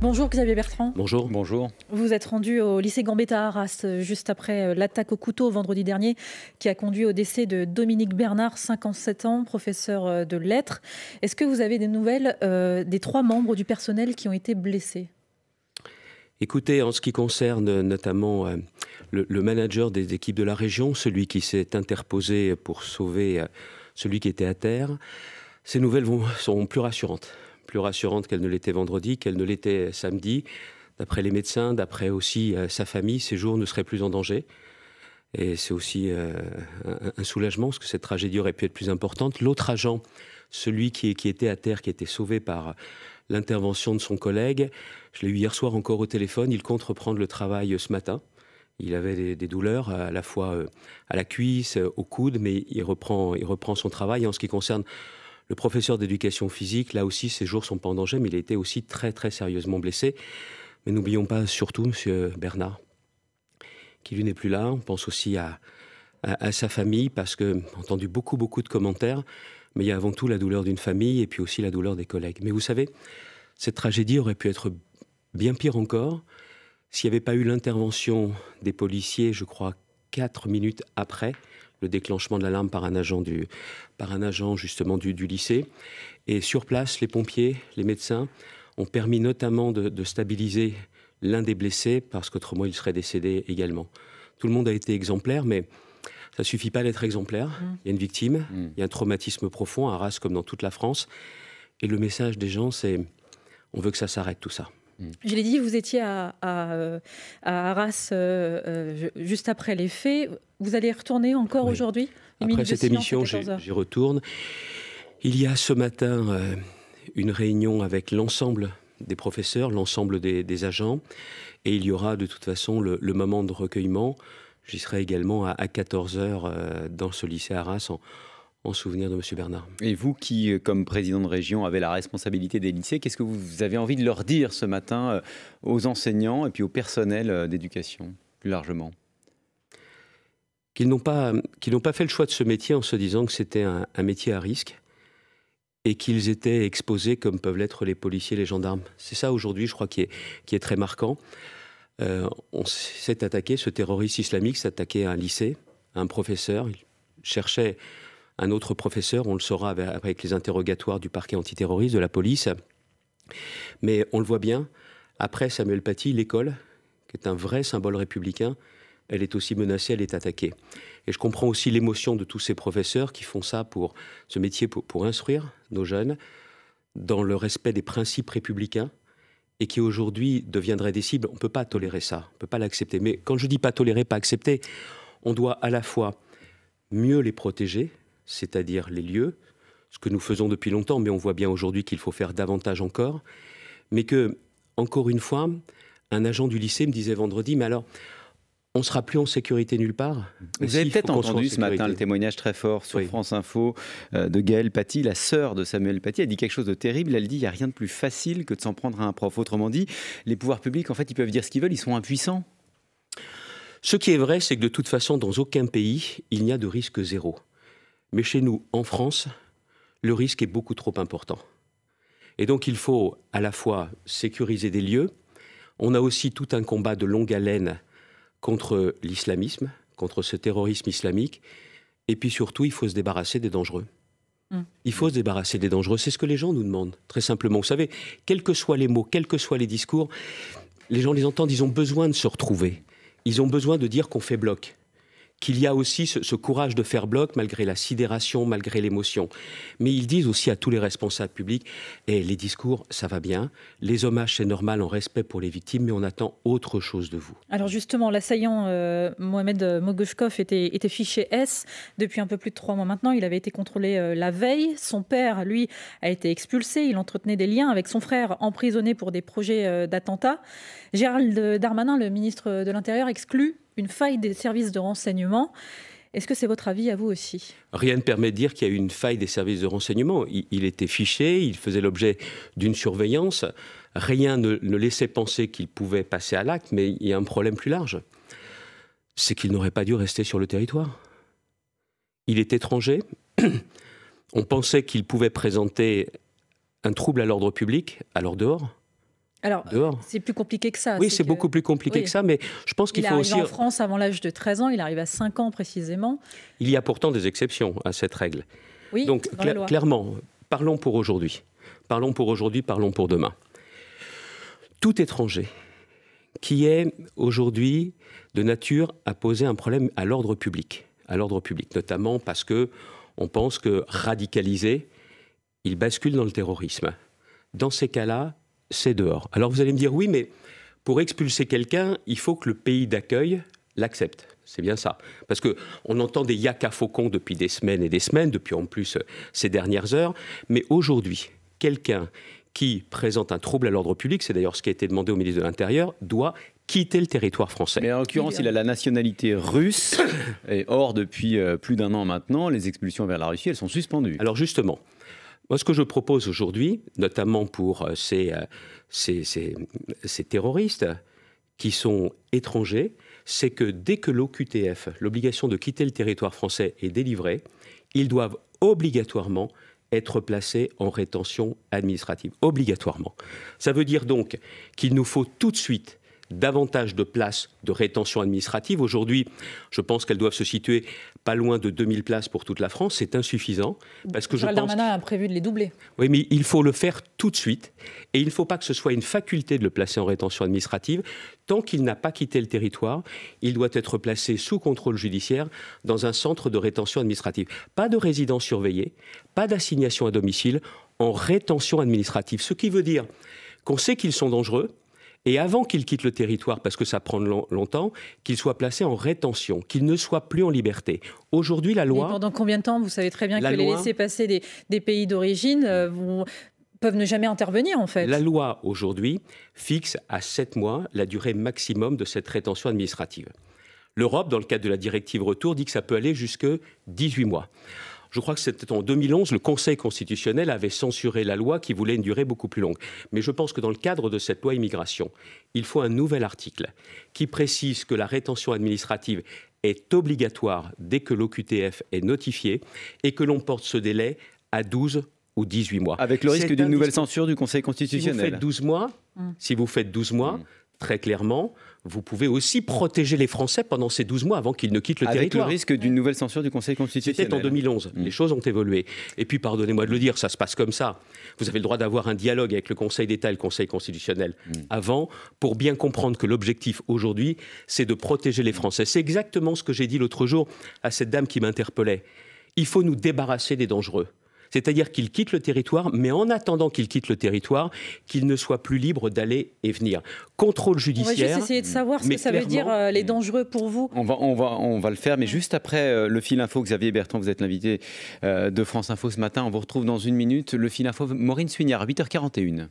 Bonjour Xavier Bertrand. Bonjour. Bonjour. Vous êtes rendu au lycée Gambetta à Arras euh, juste après euh, l'attaque au couteau vendredi dernier qui a conduit au décès de Dominique Bernard, 57 ans, professeur euh, de lettres. Est-ce que vous avez des nouvelles des trois membres du personnel qui ont été blessés Écoutez, en ce qui concerne notamment le, manager des équipes de la région, celui qui s'est interposé pour sauver celui qui était à terre. Ces nouvelles vont, sont plus rassurantes, plus rassurantes qu'elles ne l'étaient vendredi, qu'elles ne l'étaient samedi. D'après les médecins, d'après aussi euh, sa famille, ses jours ne seraient plus en danger. Et c'est aussi euh, un soulagement, parce que cette tragédie aurait pu être plus importante. L'autre agent, celui qui, qui, était à terre, qui était sauvé par l'intervention de son collègue, je l'ai eu hier soir encore au téléphone, il compte reprendre le travail euh, ce matin. Il avait des, douleurs à la fois euh, à la cuisse, euh, au coude, mais il reprend, il reprend son travail. en ce qui concerne le professeur d'éducation physique, là aussi, ses jours sont pas en danger, mais il a été aussi très, très sérieusement blessé. Mais n'oublions pas surtout Monsieur Bernard, qui lui n'est plus là. On pense aussi à, sa famille, parce que j'ai entendu beaucoup, beaucoup de commentaires, mais il y a avant tout la douleur d'une famille et puis aussi la douleur des collègues. Mais vous savez, cette tragédie aurait pu être bien pire encore s'il n'y avait pas eu l'intervention des policiers, je crois, quatre minutes après le déclenchement de l'alarme par un agent, du, par un agent justement du, lycée. Et sur place, les pompiers, les médecins ont permis notamment de, stabiliser l'un des blessés parce qu'autrement il serait décédé également. Tout le monde a été exemplaire, mais ça suffit pas d'être exemplaire. Mmh. Il y a une victime, mmh. il y a un traumatisme profond, à Arras comme dans toute la France. Et le message des gens, c'est on veut que ça s'arrête tout ça. Mm. Je l'ai dit, vous étiez à, euh, Arras euh, euh, juste après les faits. Vous allez retourner encore aujourd'hui Après cette émission, j'y retourne. Il y a ce matin une réunion avec l'ensemble des professeurs, l'ensemble des, agents, et il y aura de toute façon le, moment de recueillement. J'y serai également à, 14h dans ce lycée Arras en souvenir de M. Bernard. Et vous qui, euh, comme président de région, avez la responsabilité des lycées, qu'est-ce que vous avez envie de leur dire ce matin euh, aux enseignants et puis au personnel euh, d'éducation, plus largement Qu'ils n'ont pas, n'ont pas fait le choix de ce métier en se disant que c'était un, métier à risque et qu'ils étaient exposés comme peuvent l'être les policiers, les gendarmes. C'est ça aujourd'hui, je crois, qui est, qui est très marquant. on s'est attaqué, ce terroriste islamique s'est attaqué à un lycée, à un professeur. Il cherchait un autre professeur, on le saura avec les interrogatoires du parquet antiterroriste, de la police. Mais on le voit bien, après Samuel Paty, l'école, qui est un vrai symbole républicain, elle est aussi menacée, elle est attaquée. Et je comprends aussi l'émotion de tous ces professeurs qui font ça pour ce métier, pour, instruire nos jeunes dans le respect des principes républicains et qui aujourd'hui deviendraient des cibles. On ne peut pas tolérer ça, on ne peut pas l'accepter. Mais quand je dis pas tolérer, pas accepter, on doit à la fois mieux les protéger, c'est-à-dire les lieux, ce que nous faisons depuis longtemps, mais on voit bien aujourd'hui qu'il faut faire davantage encore, mais que, encore une fois, un agent du lycée me disait vendredi, mais alors, on sera plus en sécurité nulle part. Vous avez peut-être entendu ce matin le témoignage très fort sur France Info euh, de Gaëlle Paty, la sœur de Samuel Paty. Elle dit quelque chose de terrible. Elle dit il n'y a rien de plus facile que de s'en prendre à un prof. Autrement dit, les pouvoirs publics, en fait, ils peuvent dire ce qu'ils veulent, ils sont impuissants. Ce qui est vrai, c'est que de toute façon, dans aucun pays, il n'y a de risque zéro. Mais chez nous, en France, le risque est beaucoup trop important. Et donc il faut à la fois sécuriser des lieux, on a aussi tout un combat de longue haleine contre l'islamisme, contre ce terrorisme islamique, et puis surtout il faut se débarrasser des dangereux. Mmh. Il faut se débarrasser des dangereux, c'est ce que les gens nous demandent, très simplement. Vous savez, quels que soient les mots, quels que soient les discours, les gens les entendent, ils ont besoin de se retrouver, ils ont besoin de dire qu'on fait bloc qu'il y a aussi ce, courage de faire bloc malgré la sidération, malgré l'émotion. Mais ils disent aussi à tous les responsables publics et eh, les discours, ça va bien, les hommages, c'est normal en respect pour les victimes, mais on attend autre chose de vous. Alors justement, l'assaillant euh, Mohamed Mogushkov était, fiché S depuis un peu plus de trois mois maintenant. Il avait été contrôlé euh, la veille. Son père, lui, a été expulsé. Il entretenait des liens avec son frère emprisonné pour des projets euh, d'attentat. Gérald Darmanin, le ministre de l'Intérieur, exclut une faille des services de renseignement. Est-ce que c'est votre avis à vous aussi Rien ne permet de dire qu'il y a eu une faille des services de renseignement. Il, était fiché, il faisait l'objet d'une surveillance. Rien ne, ne laissait penser qu'il pouvait passer à l'acte, mais il y a un problème plus large. C'est qu'il n'aurait pas dû rester sur le territoire. Il est étranger. On pensait qu'il pouvait présenter un trouble à l'ordre public, alors dehors. Alors, c'est plus compliqué que ça. Oui, c'est beaucoup plus compliqué que ça, mais je pense qu'il faut aussi. Il arrive en France avant l'âge de 13 ans, il arrive à 5 ans précisément. Il y a pourtant des exceptions à cette règle. Oui, Donc, clairement, parlons pour aujourd'hui. Parlons pour aujourd'hui, parlons pour demain. Tout étranger qui est aujourd'hui de nature à poser un problème à l'ordre public, à l'ordre public, notamment parce que on pense que radicalisé, il bascule dans le terrorisme. Dans ces cas-là, c'est dehors. Alors vous allez me dire, oui, mais pour expulser quelqu'un, il faut que le pays d'accueil l'accepte. C'est bien ça. Parce qu'on entend des yaka faucons depuis des semaines et des semaines, depuis en plus euh, ces dernières heures. Mais aujourd'hui, quelqu'un qui présente un trouble à l'ordre public, c'est d'ailleurs ce qui a été demandé au ministre de l'Intérieur, doit quitter le territoire français. Mais en l'occurrence, il a la nationalité russe. Et or, depuis euh, plus d'un an maintenant, les expulsions vers la Russie, elles sont suspendues. Alors justement, moi, ce que je propose aujourd'hui, notamment pour euh, euh, ces, ces, terroristes qui sont étrangers, c'est que dès que l'OQTF, l'obligation de quitter le territoire français, est délivrée, ils doivent obligatoirement être placés en rétention administrative. Obligatoirement. Ça veut dire donc qu'il nous faut tout de suite davantage de places de rétention administrative. Aujourd'hui, je pense qu'elles doivent se situer pas loin de 2000 places pour toute la France. C'est insuffisant parce que je pense... Darmanin a prévu de les doubler. Oui, mais il faut le faire tout de suite et il ne faut pas que ce soit une faculté de le placer en rétention administrative. Tant qu'il n'a pas quitté le territoire, il doit être placé sous contrôle judiciaire dans un centre de rétention administrative. Pas de résidence surveillée, pas d'assignation à domicile, en rétention administrative. Ce qui veut dire qu'on sait qu'ils sont dangereux, et avant qu'il quitte le territoire, parce que ça prend longtemps, qu'il soit placé en rétention, qu'il ne soit plus en liberté. Aujourd'hui, la loi... Et pendant combien de temps Vous savez très bien que les laisser passer des, pays d'origine euh, peuvent ne jamais intervenir en fait. La loi aujourd'hui fixe à 7 mois la durée maximum de cette rétention administrative. L'Europe, dans le cadre de la directive retour, dit que ça peut aller jusque 18 mois. Je crois que c'était en 2011, le Conseil constitutionnel avait censuré la loi qui voulait une durée beaucoup plus longue. Mais je pense que dans le cadre de cette loi immigration, il faut un nouvel article qui précise que la rétention administrative est obligatoire dès que l'OQTF est notifié et que l'on porte ce délai à 12 ou 18 mois. Avec le risque d'une nouvelle censure du Conseil constitutionnel. Si vous faites 12 mois, hmm. si vous faites 12 mois hmm. très clairement, vous pouvez aussi protéger les Français pendant ces 12 mois avant qu'ils ne quittent le territoire. Avec le risque d'une nouvelle censure du Conseil constitutionnel. C'était en 2011. Mm. Les choses ont évolué. Et puis, pardonnez-moi de le dire, ça se passe comme ça. Vous avez le droit d'avoir un dialogue avec le Conseil d'État et le Conseil constitutionnel mm. avant pour bien comprendre que l'objectif aujourd'hui, c'est de protéger les Français. C'est exactement ce que j'ai dit l'autre jour à cette dame qui m'interpellait. Il faut nous débarrasser des dangereux. C'est-à-dire qu'il quitte le territoire, mais en attendant qu'il quitte le territoire, qu'il ne soit plus libre d'aller et venir. Contrôle judiciaire. On va juste essayer de savoir ce que ça veut dire euh, les mm. dangereux pour vous. On va, on va, on va le faire, mais juste après euh, le fil info, Xavier Bertrand, vous êtes l'invité euh, de France Info ce matin. On vous retrouve dans une minute. Le fil info, Maureen Suignard, à 8h41.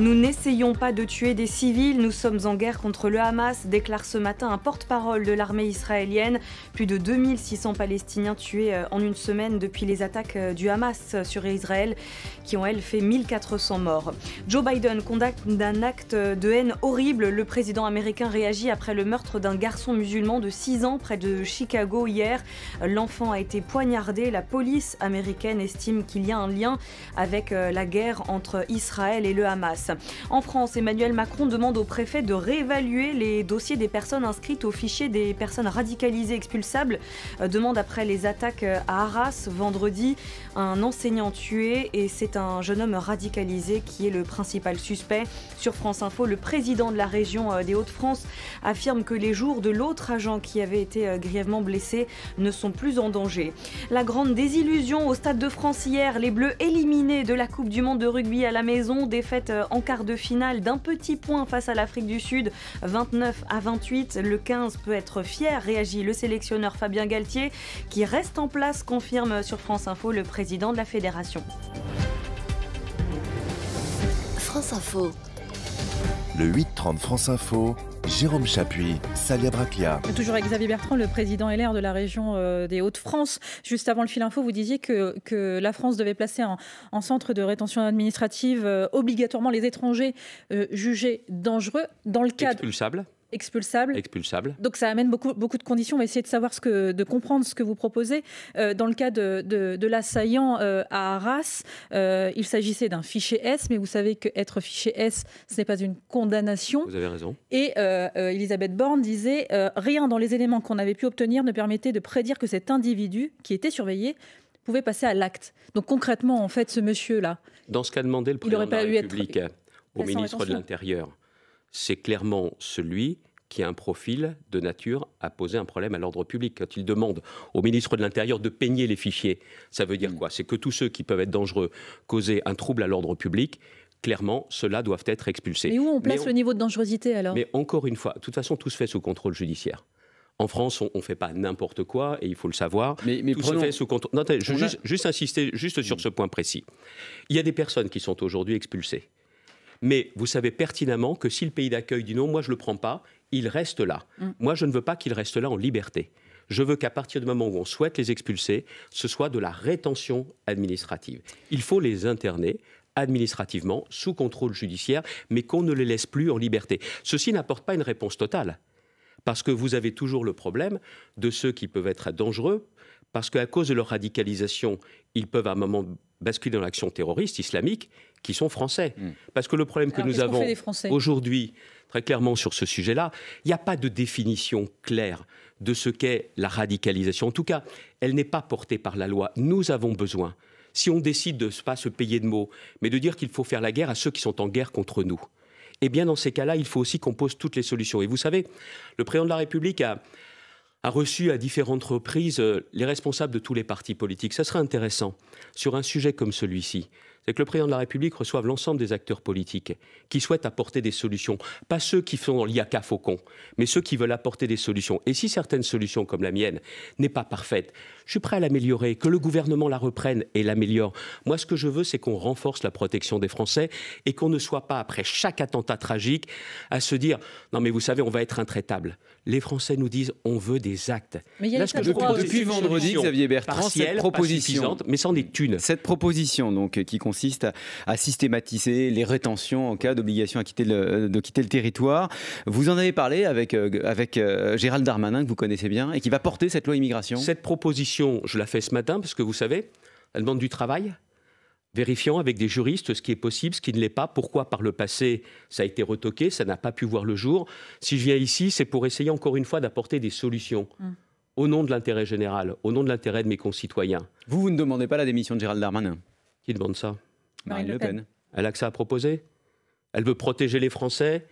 Nous n'essayons pas de tuer des civils, nous sommes en guerre contre le Hamas, déclare ce matin un porte-parole de l'armée israélienne. Plus de 2600 Palestiniens tués euh, en une semaine depuis les attaques euh, du Hamas sur Israël, qui ont elles fait 1400 morts. Joe Biden condamne d'un acte de haine horrible. Le président américain réagit après le meurtre d'un garçon musulman de 6 ans près de Chicago hier. L'enfant a été poignardé. La police américaine estime qu'il y a un lien avec euh, la guerre entre Israël et le Hamas. En France, Emmanuel Macron demande au préfet de réévaluer les dossiers des personnes inscrites au fichier des personnes radicalisées expulsables. Euh, demande après les attaques euh, à Arras vendredi, un enseignant tué et c'est un jeune homme radicalisé qui est le principal suspect. Sur France Info, le président de la région euh, des Hauts-de-France affirme que les jours de l'autre agent qui avait été grièvement blessé ne sont plus en danger. La grande désillusion au Stade de France hier, les Bleus éliminés de la Coupe du Monde de rugby à la maison, défaite en quart de finale d'un petit point face à l'Afrique du Sud, 29 à 28. Le 15 peut être fier, réagit le sélectionneur Fabien Galtier, qui reste en place, confirme sur France Info le président de la fédération. France Info. Le 8-30 France Info. Jérôme Chapuis, Salia Braquia. Toujours avec Xavier Bertrand, le président LR de la région euh, des Hauts-de-France. Juste avant le fil info, vous disiez que, la France devait placer en, centre de rétention administrative euh, obligatoirement les étrangers euh, jugés dangereux dans le cadre expulsable. Expulsable. Donc ça amène beaucoup, beaucoup de conditions. On va essayer de savoir ce que, de comprendre ce que vous proposez. Euh, dans le cas de, l'assaillant euh, à Arras, euh, il s'agissait d'un fichier S, mais vous savez qu'être fichier S, ce n'est pas une condamnation. Vous avez raison. Et Elisabeth Borne disait rien dans les éléments qu'on avait pu obtenir ne permettait de prédire que cet individu qui était surveillé pouvait passer à l'acte. Donc concrètement, en fait, ce monsieur-là. Dans ce cas, demandé le président de la au ministre de l'Intérieur c'est clairement celui qui a un profil de nature à poser un problème à l'ordre public. Quand il demande au ministre de l'Intérieur de peigner les fichiers, ça veut dire mm. quoi C'est que tous ceux qui peuvent être dangereux, causer un trouble à l'ordre public, clairement, ceux-là doivent être expulsés. Mais où on place le niveau de dangerosité alors Mais encore une fois, de toute façon, tout se fait sous contrôle judiciaire. En France, on ne fait pas n'importe quoi, et il faut le savoir. Mais, mais sous contrôle. Non, je juste, juste insister juste sur ce point précis. Il y a des personnes qui sont aujourd'hui expulsées mais vous savez pertinemment que si le pays d'accueil dit non, moi je ne le prends pas, il reste là. Mm. Moi je ne veux pas qu'il reste là en liberté. Je veux qu'à partir du moment où on souhaite les expulser, ce soit de la rétention administrative. Il faut les interner administrativement, sous contrôle judiciaire, mais qu'on ne les laisse plus en liberté. Ceci n'apporte pas une réponse totale, parce que vous avez toujours le problème de ceux qui peuvent être dangereux, parce qu'à cause de leur radicalisation, ils peuvent à un moment basculer dans l'action terroriste islamique qui sont français. Hmm. Parce que le problème que nous avons aujourd'hui, très clairement sur ce sujet-là, il n'y a pas de définition claire de ce qu'est la radicalisation. En tout cas, elle n'est pas portée par la loi. Nous avons besoin, si on décide de ne pas se payer de mots, mais de dire qu'il faut faire la guerre à ceux qui sont en guerre contre nous, eh bien dans ces cas-là, il faut aussi qu'on pose toutes les solutions. Et vous savez, le président de la République a, a reçu à différentes reprises euh, les responsables de tous les partis politiques. Ça serait intéressant sur un sujet comme celui-ci. C'est que le président de la République reçoive l'ensemble des acteurs politiques qui souhaitent apporter des solutions. Pas ceux qui font l'IACA faucon, mais ceux qui veulent apporter des solutions. Et si certaines solutions, comme la mienne, n'est pas parfaite, je suis prêt à l'améliorer, que le gouvernement la reprenne et l'améliore. Moi, ce que je veux, c'est qu'on renforce la protection des Français et qu'on ne soit pas, après chaque attentat tragique, à se dire non, mais vous savez, on va être intraitable. Les Français nous disent on veut des actes. Mais y a ce depuis vendredi, Xavier Bertrand, cette proposition, mais c'en des une. Cette proposition, donc, qui consiste à, à systématiser les rétentions en cas d'obligation euh, de quitter le territoire. Vous en avez parlé avec, euh, avec euh, Gérald Darmanin, que vous connaissez bien, et qui va porter cette loi immigration. Cette proposition je la fais ce matin parce que vous savez, elle demande du travail, vérifiant avec des juristes ce qui est possible, ce qui ne l'est pas, pourquoi par le passé ça a été retoqué, ça n'a pas pu voir le jour. Si je viens ici, c'est pour essayer encore une fois d'apporter des solutions. Mm. Au nom de l'intérêt général, au nom de l'intérêt de mes concitoyens. Vous, vous ne demandez pas la démission de Gérald Darmanin Qui demande ça Marine Le Pen. Elle a que ça à proposer. Elle veut protéger les Français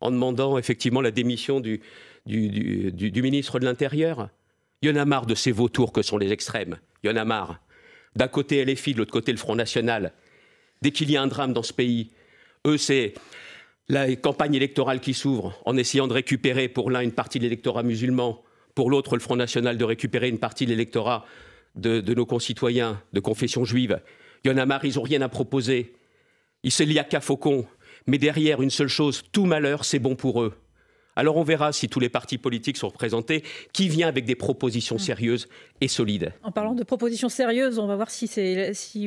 en demandant effectivement la démission du ministre de l'Intérieur. Il y en a marre de ces vautours que sont les extrêmes. Il y en a marre. D'un côté LFI, de l'autre côté le Front National. Dès qu'il y a un drame dans ce pays, eux, c'est la campagne électorale qui s'ouvre en essayant de récupérer pour l'un une partie de l'électorat musulman, pour l'autre le Front National de récupérer une partie de l'électorat de, nos concitoyens de confession juive. Il y en a marre, ils n'ont rien à proposer. Ils se lient à Faucon. Mais derrière, une seule chose, tout malheur, c'est bon pour eux. Alors on verra si tous les partis politiques sont représentés, qui vient avec des propositions mm. sérieuses et solides. En parlant de propositions sérieuses, on va voir si,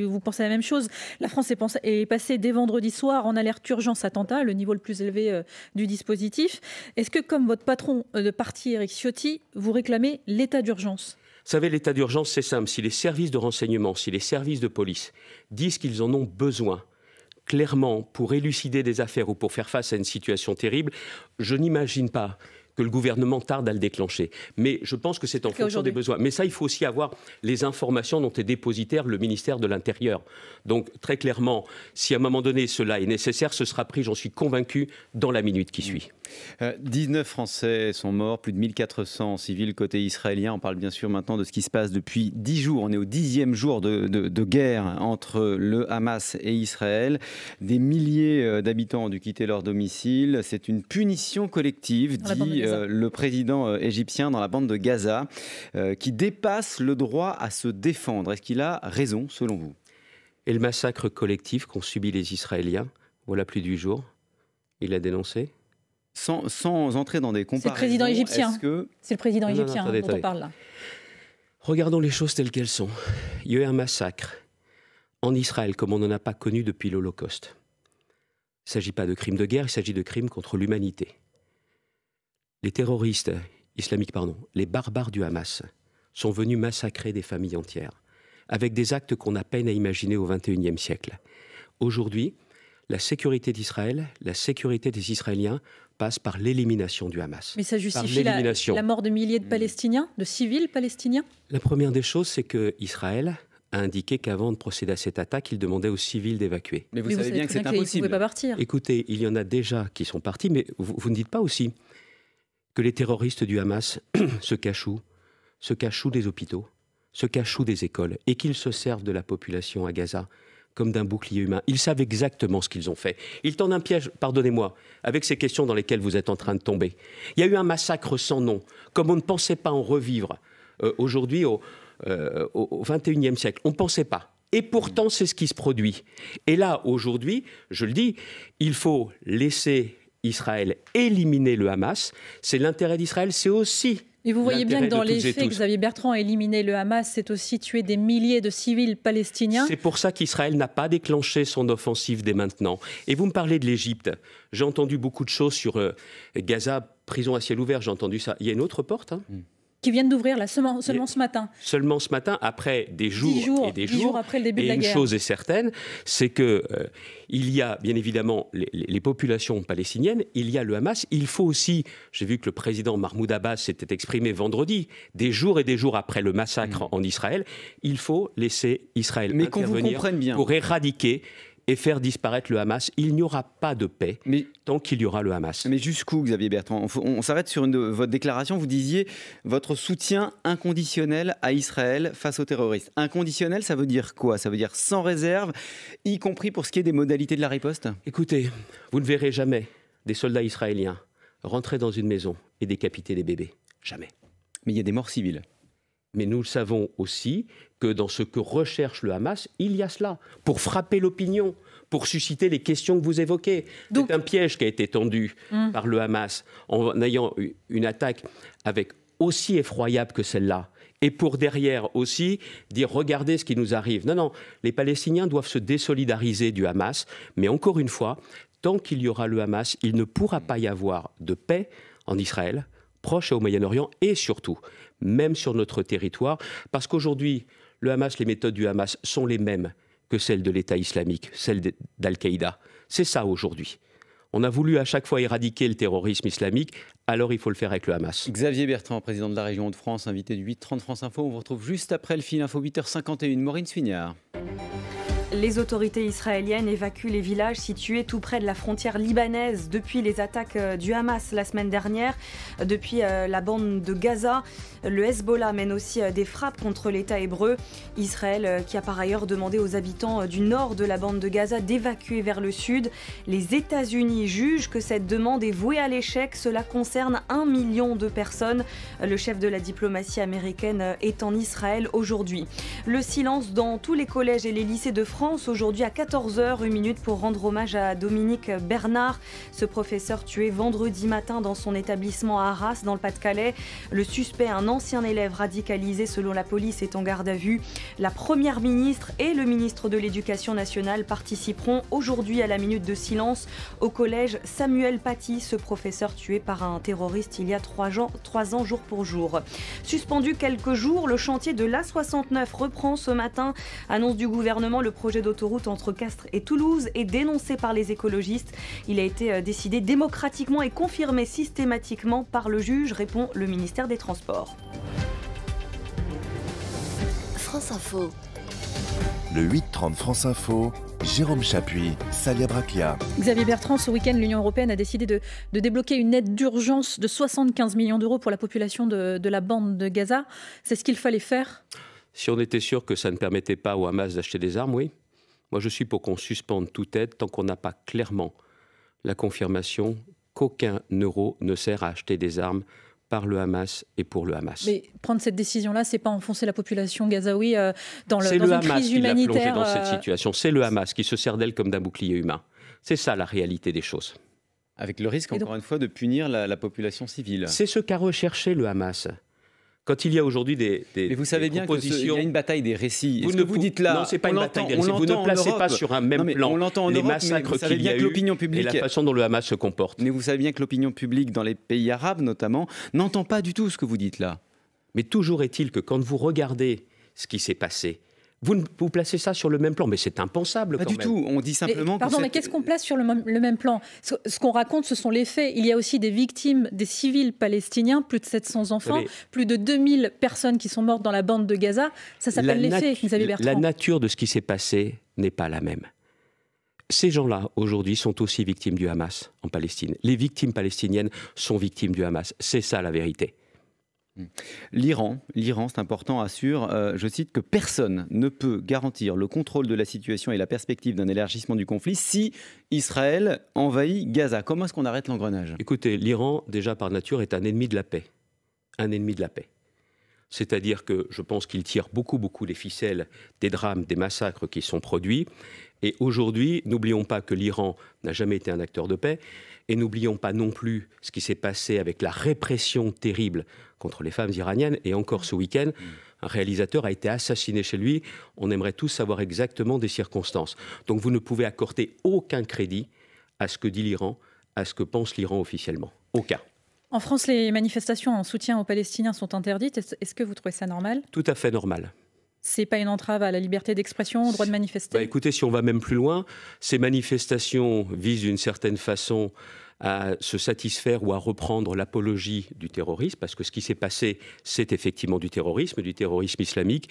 vous pensez la même chose. La France est, passée dès vendredi soir en alerte urgence attentat, le niveau le plus élevé euh, du dispositif. Est-ce que, comme votre patron euh, de parti, Eric Ciotti, vous réclamez l'état d'urgence vous savez, l'état d'urgence, c'est simple. Si les services de renseignement, si les services de police disent qu'ils en ont besoin, clairement pour élucider des affaires ou pour faire face à une situation terrible, je n'imagine pas que le gouvernement tarde à le déclencher. Mais je pense que c'est en fonction des besoins. Mais ça, il faut aussi avoir les informations dont est dépositaire le ministère de l'Intérieur. Donc, très clairement, si à un moment donné cela est nécessaire, ce sera pris, j'en suis convaincu, dans la minute qui suit. 19 euh, Français sont morts, plus de 1400 civils côté israélien. On parle bien sûr maintenant de ce qui se passe depuis 10 jours. On est au dixième jour de, de guerre entre le Hamas et Israël. Des milliers euh, d'habitants ont dû quitter leur domicile. C'est une punition collective, dit euh, le président euh, égyptien dans la bande de Gaza, euh, qui dépasse le droit à se défendre. Est-ce qu'il a raison, selon vous Et le massacre collectif qu'ont subi les Israéliens, voilà plus du jour, il a dénoncé sans, entrer dans des comparaisons. C'est le président égyptien. C'est le président égyptien dont on parle là. Regardons les choses telles qu'elles sont. Il y a eu un massacre en Israël comme on n'en a pas connu depuis l'Holocauste. Il ne s'agit pas de crimes de guerre, il s'agit de crimes contre l'humanité les terroristes islamiques, pardon, les barbares du Hamas sont venus massacrer des familles entières, avec des actes qu'on a peine à imaginer au XXIe siècle. Aujourd'hui, la sécurité d'Israël, la sécurité des Israéliens passe par l'élimination du Hamas. Mais ça justifie la, la, mort de milliers de Palestiniens, de civils palestiniens La première des choses, c'est que Israël a indiqué qu'avant de procéder à cette attaque, il demandait aux civils d'évacuer. Mais vous, savez, bien que c'est impossible. pas partir. Écoutez, il y en a déjà qui sont partis, mais vous ne dites pas aussi que les terroristes du Hamas se cachent où Se cachent des hôpitaux Se cachent des écoles Et qu'ils se servent de la population à Gaza comme d'un bouclier humain. Ils savent exactement ce qu'ils ont fait. Ils tendent un piège, pardonnez-moi, avec ces questions dans lesquelles vous êtes en train de tomber. Il y a eu un massacre sans nom, comme on ne pensait pas en revivre euh, aujourd'hui au, XXIe euh, 21e siècle. On ne pensait pas. Et pourtant, c'est ce qui se produit. Et là, aujourd'hui, je le dis, il faut laisser Israël, éliminer le Hamas. C'est l'intérêt d'Israël, c'est aussi Et vous voyez bien que dans les faits, Xavier Bertrand éliminer le Hamas, c'est aussi tuer des milliers de civils palestiniens. C'est pour ça qu'Israël n'a pas déclenché son offensive dès maintenant. Et vous me parlez de l'Égypte. J'ai entendu beaucoup de choses sur euh, Gaza, prison à ciel ouvert, j'ai entendu ça. Il y a une autre porte. Hein. Hmm qui viennent d'ouvrir seulement, seulement, ce matin. Seulement ce matin, après des jours, et des jours, après le une chose est certaine, c'est que euh, il y a bien évidemment les, populations palestiniennes, il y a le Hamas, il faut aussi, j'ai vu que le président Mahmoud Abbas s'était exprimé vendredi, des jours et des jours après le massacre mm. en Israël, il faut laisser Israël Mais intervenir bien. pour éradiquer et faire disparaître le Hamas. Il n'y aura pas de paix mais, tant qu'il y aura le Hamas. Mais jusqu'où, Xavier Bertrand On, s'arrête sur une, votre déclaration. Vous disiez votre soutien inconditionnel à Israël face aux terroristes. Inconditionnel, ça veut dire quoi Ça veut dire sans réserve, y compris pour ce qui est des modalités de la riposte Écoutez, vous ne verrez jamais des soldats israéliens rentrer dans une maison et décapiter des bébés. Jamais. Mais il y a des morts civiles. Mais nous savons aussi que dans ce que recherche le Hamas, il y a cela, pour frapper l'opinion, pour susciter les questions que vous évoquez. C'est un piège qui a été tendu hum. par le Hamas en ayant une attaque avec aussi effroyable que celle-là. Et pour derrière aussi dire regardez ce qui nous arrive. Non, non, les Palestiniens doivent se désolidariser du Hamas. Mais encore une fois, tant qu'il y aura le Hamas, il ne pourra pas y avoir de paix en Israël, Proche au Moyen-Orient et surtout, même sur notre territoire, parce qu'aujourd'hui, le Hamas, les méthodes du Hamas sont les mêmes que celles de l'État islamique, celles d'Al-Qaïda. C'est ça aujourd'hui. On a voulu à chaque fois éradiquer le terrorisme islamique, alors il faut le faire avec le Hamas. Xavier Bertrand, président de la région de France, invité du 8-30 France Info. On vous retrouve juste après le fil info 8h51. Maureen Suignard. Les autorités israéliennes évacuent les villages situés tout près de la frontière libanaise depuis les attaques euh, du Hamas la semaine dernière, euh, depuis euh, la bande de Gaza. Le Hezbollah mène aussi des frappes contre l'État hébreu. Israël qui a par ailleurs demandé aux habitants du nord de la bande de Gaza d'évacuer vers le sud. Les États-Unis jugent que cette demande est vouée à l'échec. Cela concerne un million de personnes. Le chef de la diplomatie américaine est en Israël aujourd'hui. Le silence dans tous les collèges et les lycées de France aujourd'hui à 14h une minute pour rendre hommage à Dominique Bernard, ce professeur tué vendredi matin dans son établissement à Arras dans le Pas-de-Calais. Le suspect, un ancien élève radicalisé selon la police, est en garde à vue. La première ministre et le ministre de l'Éducation nationale participeront aujourd'hui à la minute de silence au collège Samuel Paty, ce professeur tué par un terroriste il y a trois ans, trois ans jour pour jour. Suspendu quelques jours, le chantier de l'A69 reprend ce matin. Annonce du gouvernement, le projet projet d'autoroute entre Castres et Toulouse est dénoncé par les écologistes. Il a été euh, décidé démocratiquement et confirmé systématiquement par le juge, répond le ministère des Transports. France Info. Le 8-30 France Info. Jérôme Chapuis, Salia Brachia. Xavier Bertrand, ce week-end, l'Union européenne a décidé de, débloquer une aide d'urgence de 75 millions d'euros pour la population de, de la bande de Gaza. C'est ce qu'il fallait faire Si on était sûr que ça ne permettait pas au Hamas d'acheter des armes, oui. Moi, je suis pour qu'on suspende toute aide tant qu'on n'a pas clairement la confirmation qu'aucun euro ne sert à acheter des armes par le Hamas et pour le Hamas. Mais prendre cette décision-là, c'est pas enfoncer la population gazaoui euh, dans, le, dans crise humanitaire. cette euh, situation. C'est le Hamas qui se sert d'elle comme d'un bouclier humain. C'est ça la réalité des choses. Avec le risque, encore une fois, de punir la population civile. C'est ce qu'a recherché le Hamas. Quand il y a aujourd'hui des, des, Mais vous savez bien qu'il y a une bataille des récits. Vous ne vous dites là. Non, c'est pas une bataille des récits. Vous ne placez pas sur un même plan les massacres qu'il y a eu et la façon dont le Hamas se comporte. Mais vous savez bien que l'opinion publique dans les pays arabes notamment n'entend pas du tout ce que vous dites là. Mais toujours est-il que quand vous regardez ce qui s'est passé, vous, placez ça sur le même plan, mais c'est impensable. Pas du tout. On dit simplement. pardon, mais qu'est-ce qu'on place sur le, même plan Ce, qu'on raconte, ce sont les faits. Il y a aussi des victimes, des civils palestiniens, plus de 700 enfants, plus de 2000 personnes qui sont mortes dans la bande de Gaza. Ça s'appelle les faits, Xavier Bertrand. La nature de ce qui s'est passé n'est pas la même. Ces gens-là, aujourd'hui, sont aussi victimes du Hamas en Palestine. Les victimes palestiniennes sont victimes du Hamas. C'est ça la vérité. Mmh. L'Iran, l'Iran, c'est important, assure, euh, je cite, que personne ne peut garantir le contrôle de la situation et la perspective d'un élargissement du conflit si Israël envahit Gaza. Comment est-ce qu'on arrête l'engrenage Écoutez, l'Iran, déjà par nature, est un ennemi de la paix. Un ennemi de la paix. C'est-à-dire que je pense qu'il tire beaucoup, beaucoup les ficelles des drames, des massacres qui sont produits. Et aujourd'hui, n'oublions pas que l'Iran n'a jamais été un acteur de paix. Et n'oublions pas non plus ce qui s'est passé avec la répression terrible contre les femmes iraniennes. Et encore ce week-end, un réalisateur a été assassiné chez lui. On aimerait tous savoir exactement des circonstances. Donc vous ne pouvez accorder aucun crédit à ce que dit l'Iran, à ce que pense l'Iran officiellement. Aucun. En France, les manifestations en soutien aux Palestiniens sont interdites. Est-ce que vous trouvez ça normal Tout à fait normal c'est pas une entrave à la liberté d'expression, au droit de manifester bah, Écoutez, si on va même plus loin, ces manifestations visent d'une certaine façon à se satisfaire ou à reprendre l'apologie du terrorisme, parce que ce qui s'est passé, c'est effectivement du terrorisme, du terrorisme islamique,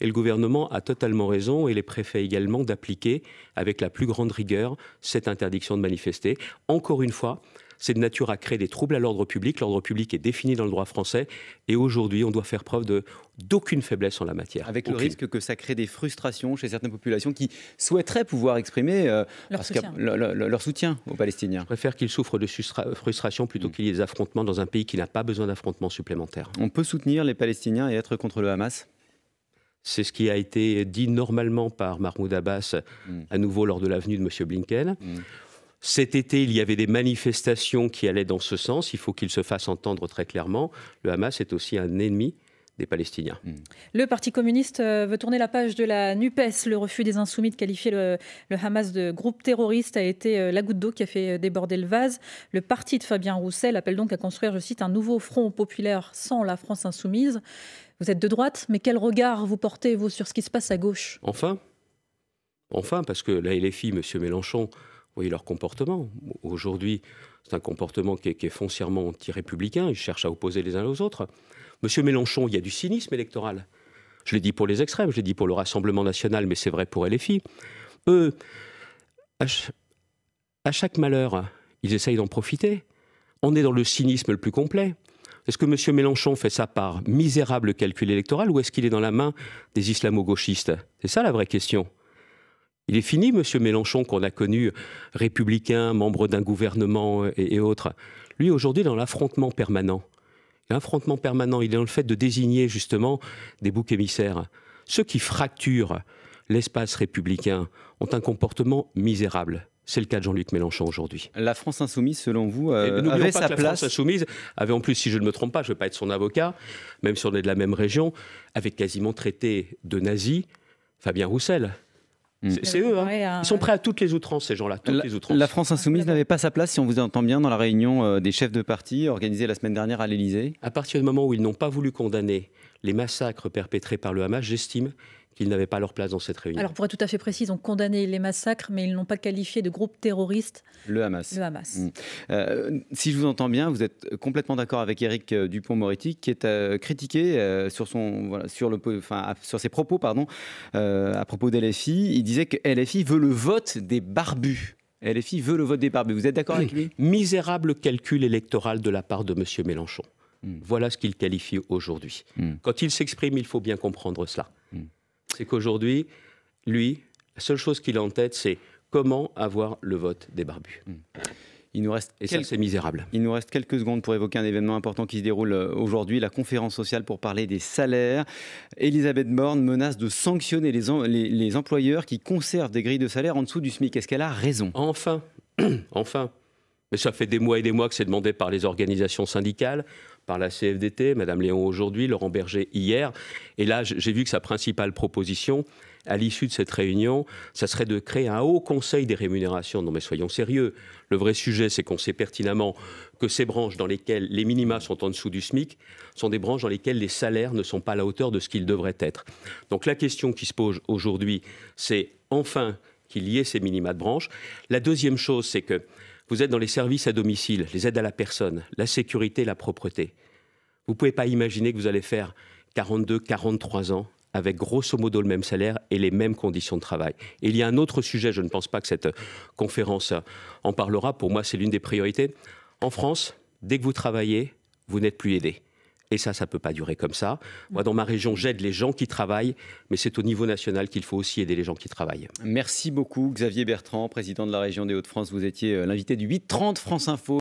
et le gouvernement a totalement raison, et les préfets également, d'appliquer avec la plus grande rigueur cette interdiction de manifester. Encore une fois, c'est de nature à créer des troubles à l'ordre public. L'ordre public est défini dans le droit français et aujourd'hui, on doit faire preuve d'aucune faiblesse en la matière. Avec le risque que ça crée des frustrations chez certaines populations qui souhaiteraient pouvoir exprimer euh, leur, soutien. aux Palestiniens. Je préfère qu'ils souffrent de frustration plutôt mm. qu'il y ait des affrontements dans un pays qui n'a pas besoin d'affrontements supplémentaires. On peut soutenir les Palestiniens et être contre le Hamas c'est ce qui a été dit normalement par Mahmoud Abbas mm. à nouveau lors de l'avenue de M. Blinken. Mm. Cet été, il y avait des manifestations qui allaient dans ce sens. Il faut qu'il se fasse entendre très clairement. Le Hamas est aussi un ennemi des Palestiniens. Hmm. Le Parti communiste euh, veut tourner la page de la NUPES. Le refus des insoumis de qualifier le, Hamas de groupe terroriste a été euh, la goutte d'eau qui a fait euh, déborder le vase. Le parti de Fabien Roussel appelle donc à construire, je cite, un nouveau front populaire sans la France insoumise. Vous êtes de droite, mais quel regard vous portez, vous, sur ce qui se passe à gauche Enfin Enfin, parce que la LFI, M. Mélenchon, voyez leur comportement. Aujourd'hui, c'est un comportement qui est, foncièrement anti-républicain. Ils cherchent à opposer les uns aux autres. Monsieur Mélenchon, il y a du cynisme électoral. Je l'ai dit pour les extrêmes, je l'ai dit pour le Rassemblement national, mais c'est vrai pour LFI. Eux, à, chaque malheur, ils essayent d'en profiter. On est dans le cynisme le plus complet. Est-ce que M. Mélenchon fait ça par misérable calcul électoral ou est-ce qu'il est dans la main des islamo-gauchistes C'est ça la vraie question. Il est fini, monsieur Mélenchon, qu'on a connu républicain, membre d'un gouvernement euh, et, autres. Lui, aujourd'hui, dans l'affrontement permanent. L'affrontement permanent, il est dans le fait de désigner justement des boucs émissaires. Ceux qui fracturent l'espace républicain ont un comportement misérable. C'est le cas de Jean-Luc Mélenchon aujourd'hui. La France insoumise, selon vous, euh, avait pas sa que la France insoumise avait en plus, si je ne me trompe pas, je ne vais pas être son avocat, même si on est de la même région, avait quasiment traité de nazi Fabien Roussel. Mm. C'est eux, hein. ils sont prêts à toutes les outrances, ces gens-là, toutes les outrances. La France insoumise ah, n'avait pas sa place, si on vous entend bien, dans la réunion euh, des chefs de parti organisée la semaine dernière à l'Élysée. À partir du moment où ils n'ont pas voulu condamner les massacres perpétrés par le Hamas, j'estime qu'ils n'avaient pas leur place dans cette réunion. Alors, pour être tout à fait précis, ils ont condamné les massacres, mais ils n'ont pas qualifié de groupe terroriste le Hamas. Le Hamas. Mmh. Euh, si je vous entends bien, vous êtes complètement d'accord avec Eric euh, Dupont-Moretti, qui est euh, critiqué sur, son, sur, le, enfin, sur ses propos pardon, à propos d'LFI. Il disait que LFI veut le vote des barbus. LFI veut le vote des barbus. Vous êtes d'accord avec lui Misérable calcul électoral de la part de M. Mélenchon. Mmh. Voilà ce qu'il qualifie aujourd'hui. Mmh. Quand il s'exprime, il faut bien comprendre cela c'est qu'aujourd'hui, lui, la seule chose qu'il a en tête, c'est comment avoir le vote des barbus. Hmm. Il nous reste et ça, misérable. Il nous reste quelques secondes pour évoquer un événement important qui se déroule euh, aujourd'hui, la conférence sociale pour parler des salaires. Elisabeth Borne menace de sanctionner les, les, employeurs qui conservent des grilles de salaire en dessous du SMIC. Est-ce qu'elle a raison Enfin, enfin. Mais ça fait des mois et des mois que c'est demandé par les organisations syndicales par la CFDT, Madame Léon aujourd'hui, Laurent Berger hier. Et là, j'ai vu que sa principale proposition, à l'issue de cette réunion, ça serait de créer un haut conseil des rémunérations. Non mais soyons sérieux. Le vrai sujet, c'est qu'on sait pertinemment que ces branches dans lesquelles les minima sont en dessous du SMIC sont des branches dans lesquelles les salaires ne sont pas à la hauteur de ce qu'ils devraient être. Donc la question qui se pose aujourd'hui, c'est enfin qu'il y ait ces minima de branches. La deuxième chose, c'est que vous êtes dans les services à domicile, les aides à la personne, la sécurité, la propreté. Vous ne pouvez pas imaginer que vous allez faire 42, 43 ans avec grosso modo le même salaire et les mêmes conditions de travail. il y a un autre sujet, je ne pense pas que cette conférence en parlera, pour moi c'est l'une des priorités. En France, dès que vous travaillez, vous n'êtes plus aidé. Et ça, ça ne peut pas durer comme ça. Mm. Moi, dans ma région, j'aide les gens qui travaillent, mais c'est au niveau national qu'il faut aussi aider les gens qui travaillent. Merci beaucoup, Xavier Bertrand, président de la région des Hauts-de-France. Vous étiez euh, l'invité du 830 France Info.